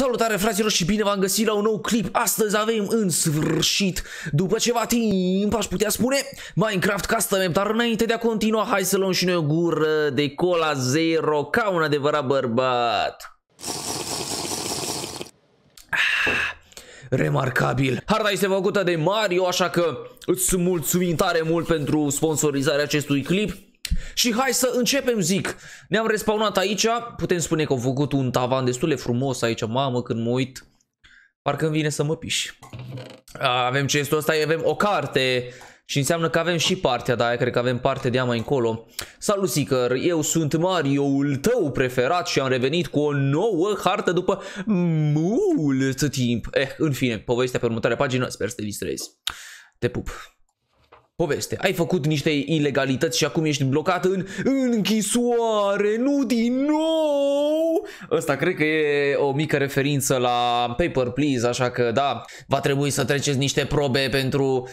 Salutare fraților și bine v-am găsit la un nou clip Astăzi avem în sfârșit După ceva timp aș putea spune Minecraft Custom Dar înainte de a continua hai să luăm și noi o gură de cola zero Ca un adevărat bărbat ah, remarcabil. Harta este făcută de Mario, așa că îți mulțumim tare mult pentru sponsorizarea acestui clip. Și hai să începem, zic. Ne-am respawnat aici, putem spune că au făcut un tavan destul de frumos aici, mamă, când mă uit. Parcă îmi vine să mă piși. Avem chestul ăsta, avem o carte și înseamnă că avem și partea de aia, cred că avem parte de ea mai încolo. Salut Seeker, eu sunt Mario-ul tău preferat și am revenit cu o nouă hartă după mult timp. Eh, în fine, povestea pe următoarea pagină, sper să te distrezi. Te pup! poveste. Ai făcut niște ilegalități și acum ești blocat în închisoare, nu din nou! Ăsta cred că e o mică referință la Paper Please, așa că da, va trebui să treceți niște probe pentru...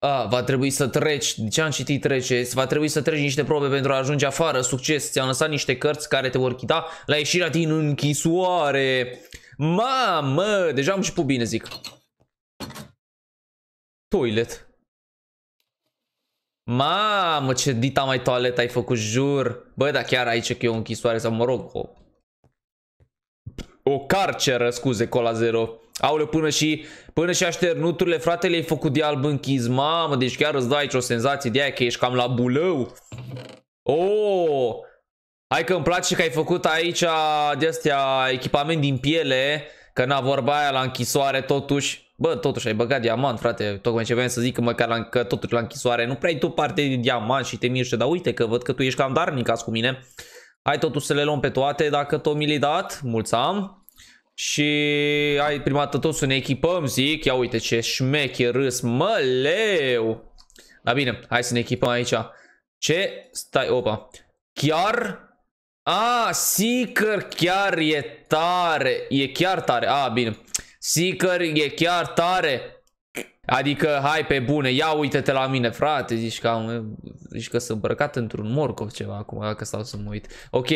A, va trebui să treci, ce am citit treceți, va trebui să treci niște probe pentru a ajunge afară, succes, ți-am lăsat niște cărți care te vor chita la ieșirea din închisoare. Mamă, deja am pu bine, zic. Toilet. Mamă, ce dita mai toaletă ai făcut, jur. Bă, dar chiar aici că e o închisoare sau mă rog, o... O carceră, scuze, cola Zero. Aule, până și, până și așternuturile, fratele, ai făcut de alb închis. Mamă, deci chiar îți dai aici o senzație de aia că ești cam la bulău. Oh! Hai că îmi place că ai făcut aici de-astea echipament din piele, că n-a vorba aia la închisoare totuși. Bă, totuși ai băgat diamant, frate, tocmai ce vreau să zic că măcar la, că totuși la închisoare nu prea ai tu parte de diamant și te miște. dar uite că văd că tu ești cam darnic azi cu mine. Hai totuși să le luăm pe toate dacă tot mi le dat, mulțam Și ai prima dată tot să ne echipăm, zic, ia uite ce șmeche râs, leu Da bine, hai să ne echipăm aici. Ce? Stai, opa. Chiar? A, Seeker chiar e tare, e chiar tare, a, bine. Seeker e chiar tare. Adică, hai pe bune, ia uite-te la mine, frate, zici că, am, zici că sunt îmbrăcat într-un morcov ceva acum, dacă stau să mă uit. Ok,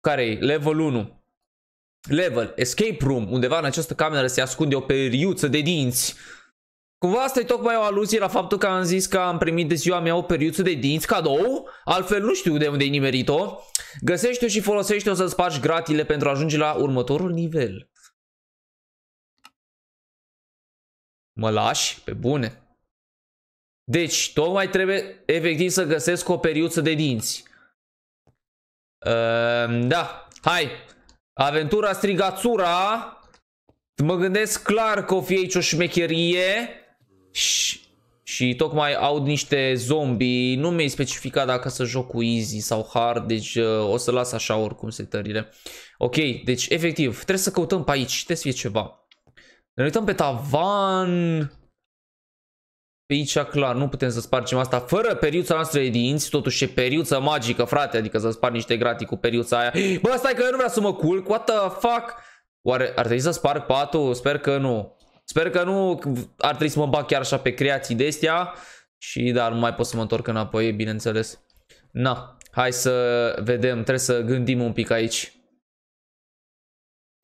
care e? Level 1. Level, escape room, undeva în această cameră se ascunde o periuță de dinți. Cumva asta e tocmai o aluzie la faptul că am zis că am primit de ziua mea o periuță de dinți cadou, altfel nu știu de unde-i nimerit-o. Găsește-o și folosește-o să spargi gratile pentru a ajunge la următorul nivel. Mă lași? Pe bune. Deci, tocmai trebuie efectiv să găsesc o periuță de dinți. Uh, da, hai. Aventura strigațura. Mă gândesc clar că o fi aici o șmecherie. Și, și tocmai aud niște zombie. Nu mi-ai specificat dacă să joc cu easy sau hard, deci uh, o să las așa oricum setările. Ok, deci efectiv, trebuie să căutăm pe aici, trebuie să fie ceva. Ne uităm pe tavan. Pe aici, clar, nu putem să spargem asta fără periuța noastră de dinți. Totuși e periuța magică, frate. Adică să sparg niște gratii cu periuța aia. Bă, stai că eu nu vreau să mă culc. What the fuck? Oare ar trebui să sparg patul? Sper că nu. Sper că nu ar trebui să mă bag chiar așa pe creații de astea. Și dar nu mai pot să mă întorc înapoi, bineînțeles. Na, hai să vedem. Trebuie să gândim un pic aici.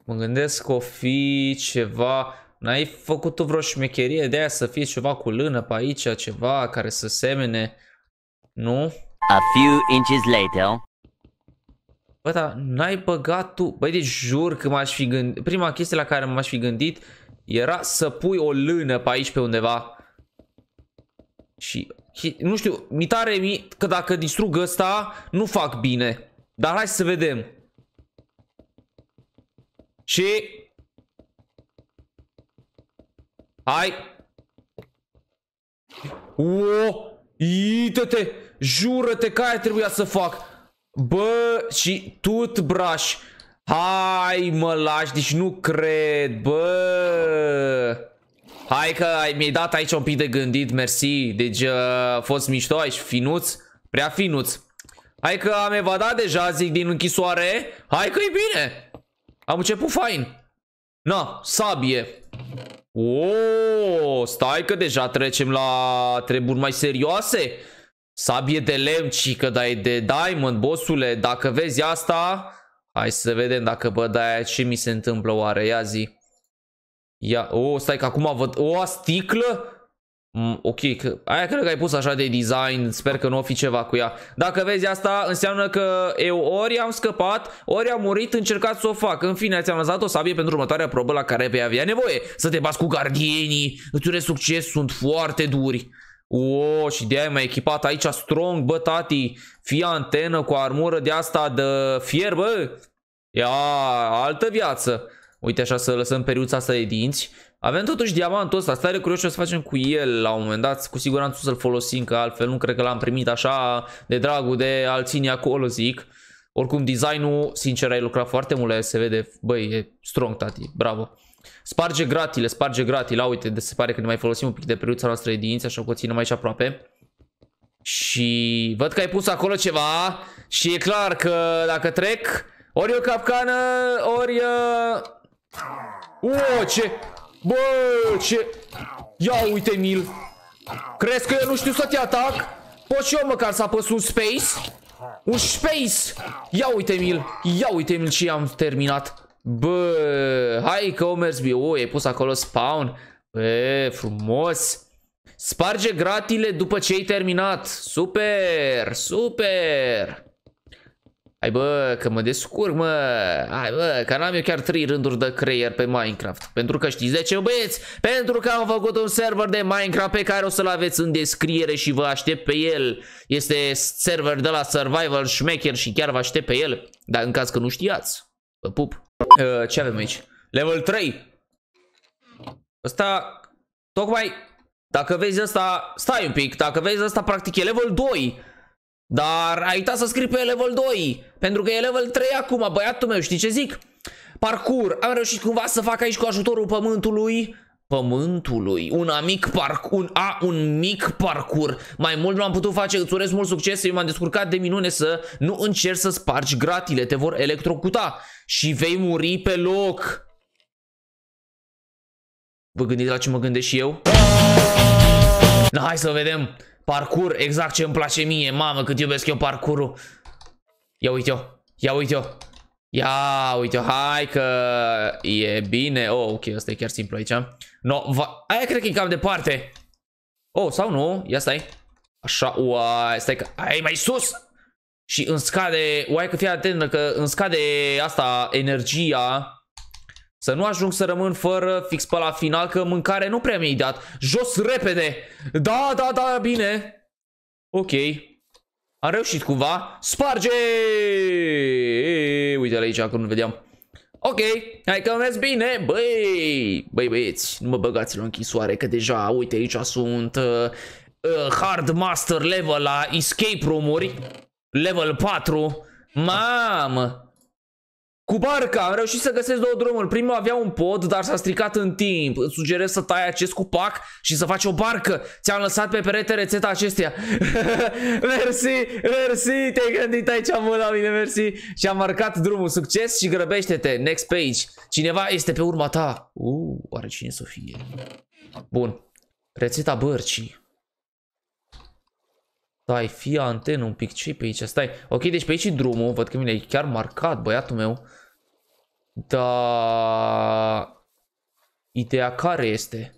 Mă gândesc că o fi ceva... N-ai făcut tu vreo șmecherie de aia să fie ceva cu lână pe aici, ceva care să semene, nu? A few inches later. Bă, dar n-ai băgat tu... Băi, deci jur că m-aș fi gândit... Prima chestie la care m-aș fi gândit era să pui o lână pe aici pe undeva. Și, nu știu, mi tare mi că dacă distrug ăsta, nu fac bine. Dar hai să vedem. Și... Hai! O! Ită-te! Jură-te că aia trebuia să fac! Bă, și braș Hai mă lași, deci nu cred, bă! Hai că mi-ai dat aici un pic de gândit, mersi. Deci a uh, fost mișto, aici finuț, prea finuț. Hai că am evadat deja, zic, din închisoare. Hai că e bine. Am început fain. Na, sabie. O, stai că deja trecem la treburi mai serioase. Sabie de lemn, cică, că e de diamond, bossule. Dacă vezi asta, hai să vedem dacă bă, de ce mi se întâmplă oare. Ia zi. Ia, o, stai că acum văd, o, sticlă? Mm, ok, că aia cred că ai pus așa de design, sper că nu o fi ceva cu ea. Dacă vezi asta, înseamnă că eu ori am scăpat, ori am murit, încercat să o fac. În fine, ți-am lăsat o sabie pentru următoarea probă la care vei avea nevoie. Să te bați cu gardienii, îți urez succes, sunt foarte duri. Wow! și de-aia m a echipat aici strong, bă, tati, fie antenă cu armură de asta de fier, bă. Ia, altă viață. Uite așa să lăsăm periuța asta de dinți avem totuși diamantul ăsta, stai de ce o să facem cu el la un moment dat, cu siguranță o să-l folosim, că altfel nu cred că l-am primit așa de dragul de al ține acolo, zic. Oricum, designul, sincer, ai lucrat foarte mult se vede, băi, e strong, tati, bravo. Sparge gratile, sparge gratile, la uite, de se pare că ne mai folosim un pic de periuța noastră de dinți, așa că o ținem aici aproape. Și văd că ai pus acolo ceva și e clar că dacă trec, ori o capcană, ori... Uh... O, ce... Bă, ce... Ia uite, Mil, Crezi că eu nu știu să te atac? Poți și eu măcar să apăs un space? Un space! Ia uite, Mil. Ia uite, Mil, și am terminat. Bă, hai că o mers bine. O, e pus acolo spawn. Bă, frumos. Sparge gratile după ce ai terminat. Super, super. Hai bă, că mă descurc, mă. Hai bă, că n-am eu chiar 3 rânduri de creier pe Minecraft. Pentru că știți de ce, băieți? Pentru că am făcut un server de Minecraft pe care o să-l aveți în descriere și vă aștept pe el. Este server de la Survival Schmecker și chiar vă aștept pe el. Dar în caz că nu știați, vă pup. Uh, ce avem aici? Level 3. Ăsta, tocmai, dacă vezi asta, stai un pic, dacă vezi asta, practic e level 2. Dar ai uitat să scrii pe level 2, pentru că e level 3 acum, băiatul meu, știi ce zic? Parcur, am reușit cumva să fac aici cu ajutorul pământului pământului, un amic parcur, un, a, un mic parcur. Mai mult nu am putut face, îți urez mult succes, eu m-am descurcat de minune să nu încerci să spargi gratile, te vor electrocuta și vei muri pe loc. Vă gândiți la ce mă gândesc și eu? Na, hai să vedem. Parcur, exact ce îmi place mie. Mamă, cât iubesc eu parcurul. Ia uite-o, ia uite-o. Ia uite-o, hai că e bine. Oh, ok, asta e chiar simplu aici. No, va... aia cred că e cam departe. Oh, sau nu? Ia stai. Așa, uai, stai că... Ai mai sus! Și îmi scade... Uai că fii atentă că îmi scade asta, energia... Să nu ajung să rămân fără fix pe la final, că mâncare nu prea mi-ai dat. Jos repede! Da, da, da, bine! Ok. Am reușit cumva. Sparge! Uite-l aici, acum, nu vedeam. Ok, hai că mers bine, băi, băi băieți, nu mă băgați la închisoare, că deja, uite, aici sunt uh, uh, Hard Master level la Escape Room-uri, level 4, mamă, cu barca am reușit să găsesc două drumuri. Primul avea un pod, dar s-a stricat în timp. Îți sugerez să tai acest cupac și să faci o barcă. Ți-am lăsat pe perete rețeta acesteia. mersi, mersi, te-ai gândit aici mult la mine, mersi. Și am marcat drumul. Succes și grăbește-te. Next page. Cineva este pe urma ta. Uuu, uh, oare cine să fie? Bun. Rețeta bărcii. Stai, fie antenă un pic, ce pe aici? Stai, ok, deci pe aici e drumul, văd că mi l-ai chiar marcat, băiatul meu. Dar ideea care este?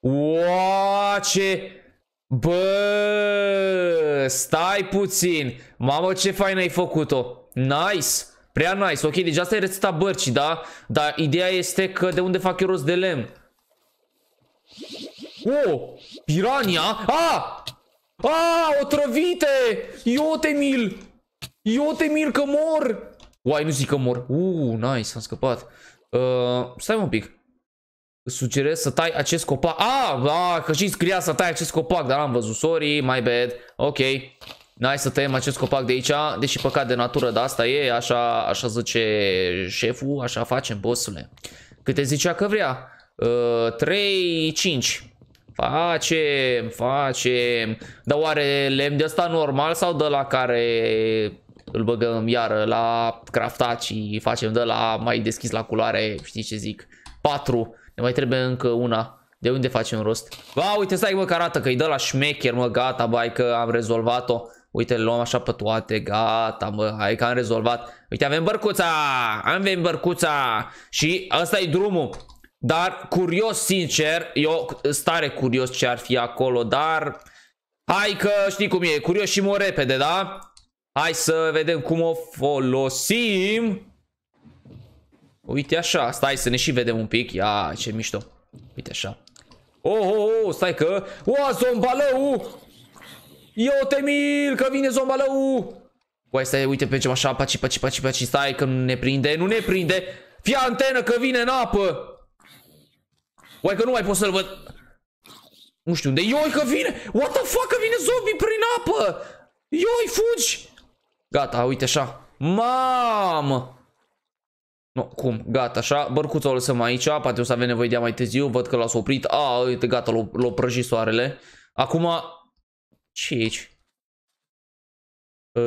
Ua ce... Bă, stai puțin. Mamă, ce fain ai făcut-o. Nice. Prea nice. Ok, deja deci asta e rețeta bărcii, da? Dar ideea este că de unde fac eu rost de lemn? Oh, pirania? Ah! Ah, otrăvite! Iotemil! Eu te mir că mor! Uai, nu zic că mor. Uuu, nice, am scăpat. Uh, stai un pic. sugerez să tai acest copac. Ah, ah, că și scria să tai acest copac, dar am văzut. Sorry, my bad. Ok. Nice să tăiem acest copac de aici, deși păcat de natură, dar asta e, așa, așa zice șeful, așa facem, bossule. Câte zicea că vrea? Uh, 3, 5. Facem, facem. Dar oare lemn de ăsta normal sau de la care îl băgăm iară la craftat și facem de la mai deschis la culoare, știi ce zic, 4, ne mai trebuie încă una. De unde facem rost? Ba, uite, stai mă că arată că-i dă la șmecher, mă, gata, bai că am rezolvat-o. Uite, le luăm așa pe toate, gata, mă, hai că am rezolvat. Uite, avem bărcuța, avem bărcuța și ăsta e drumul. Dar curios, sincer, eu stare curios ce ar fi acolo, dar hai că știi cum e, curios și mor repede, da? Hai să vedem cum o folosim. Uite așa, stai să ne și vedem un pic. Ia, ce mișto. Uite așa. Oh, oh, oh, stai că... oh zombalău! Eu te mil că vine zombalău! Uai, păi, stai, uite, pe ceva așa, paci, paci, paci, paci, stai că nu ne prinde, nu ne prinde. Fia antenă că vine în apă. Uai că nu mai pot să-l văd. Nu știu unde. Ioi că vine! What the fuck că vine zombie prin apă! Ioi, fugi! Gata, uite așa. Mamă! Nu, cum? Gata, așa. Bărcuța o lăsăm aici. Poate o să avem nevoie de ea mai târziu. Văd că l a oprit. A, uite, gata, l-o prăjit soarele. Acum... ce aici? E,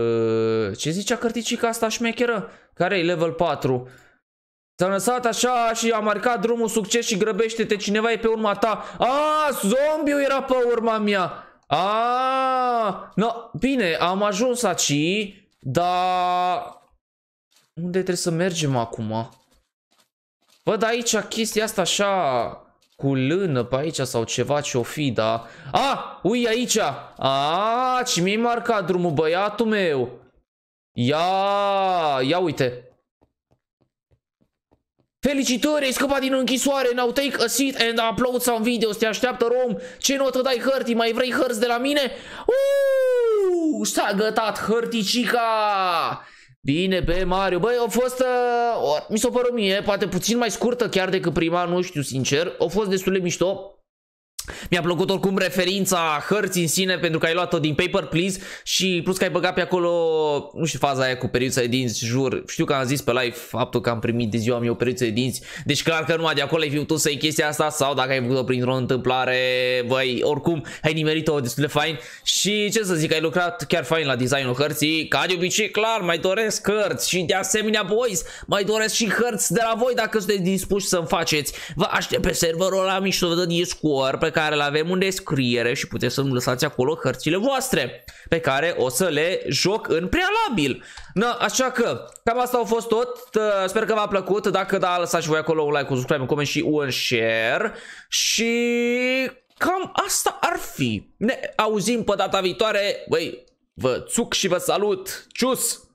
ă, ce zicea cărticica asta șmecheră? care e level 4? S-a lăsat așa și a marcat drumul succes și grăbește-te, cineva e pe urma ta. A, zombiul era pe urma mea. A, no, bine, am ajuns aici. Dar... Unde trebuie să mergem acum? Văd aici chestia asta așa cu lână pe aici sau ceva ce-o fi, da? A, ui aici! A, ce mi-ai marcat drumul, băiatul meu! Ia, ia uite! Felicitări, ai scăpat din închisoare, now take a seat and upload some videos, te așteaptă rom, ce notă dai hărti? mai vrei hărți de la mine? Uuu! Uh, s-a gătat hărticica! Bine, pe Mario. Băi, a fost... Uh, mi s-a părut mie, poate puțin mai scurtă chiar decât prima, nu știu, sincer. A fost destul de mișto. Mi-a plăcut oricum referința hărții în sine pentru că ai luat-o din Paper Please și plus că ai băgat pe acolo, nu știu, faza aia cu periuța de dinți, jur, știu că am zis pe live faptul că am primit de ziua mea o periuță de dinți, deci clar că numai de acolo ai fi putut să i chestia asta sau dacă ai făcut-o printr-o întâmplare, băi, oricum ai nimerit-o destul de fain și ce să zic, ai lucrat chiar fain la designul hărții, ca de obicei, clar, mai doresc hărți și de asemenea, boys, mai doresc și hărți de la voi dacă sunteți dispuși să-mi faceți. Vă aștept pe serverul la mișto de Discord pe care îl avem unde descriere scriere și puteți să-mi lăsați acolo hărțile voastre pe care o să le joc în prealabil. Na, așa că, cam asta a fost tot. Sper că v-a plăcut. Dacă da, lăsați voi acolo un like, un subscribe, un coment și un share. Și cam asta ar fi. Ne auzim pe data viitoare. Băi, vă țuc și vă salut. Cius!